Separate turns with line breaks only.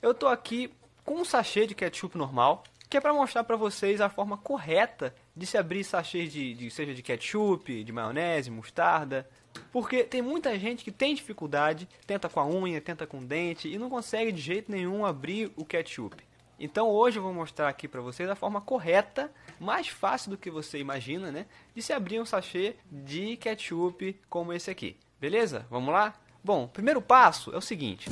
Eu tô aqui com um sachê de ketchup normal, que é para mostrar para vocês a forma correta de se abrir sachês de, de, seja de ketchup, de maionese, mostarda, porque tem muita gente que tem dificuldade, tenta com a unha, tenta com o dente e não consegue de jeito nenhum abrir o ketchup. Então hoje eu vou mostrar aqui para vocês a forma correta, mais fácil do que você imagina, né, de se abrir um sachê de ketchup como esse aqui. Beleza? Vamos lá? Bom, primeiro passo é o seguinte.